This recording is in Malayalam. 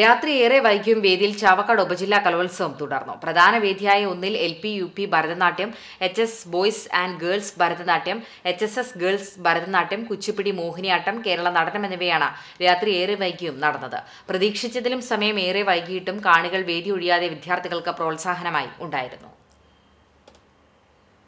രാത്രി ഏറെ വൈകിയും വേദിയിൽ ചാവക്കാട് ഉപജില്ലാ കലോത്സവം തുടർന്നു പ്രധാന വേദിയായ ഒന്നിൽ L P U P Bharatanatyam H S boys and girls Bharatanatyam H S S girls Bharatanatyam Kuchipudi Mohiniyattam Kerala Natanam എന്നിവയാണ് രാത്രി ഏറെ വൈകിയും നടന്നത് പ്രതീക്ഷിച്ചതിലും സമയം ഏറെ വൈകിയിട്ടും കാണികൾ വേദി ഒഴിയാതെ വിദ്യാർത്ഥികൾക്ക് പ്രോത്സാഹനമായി ഉണ്ടായിരുന്നു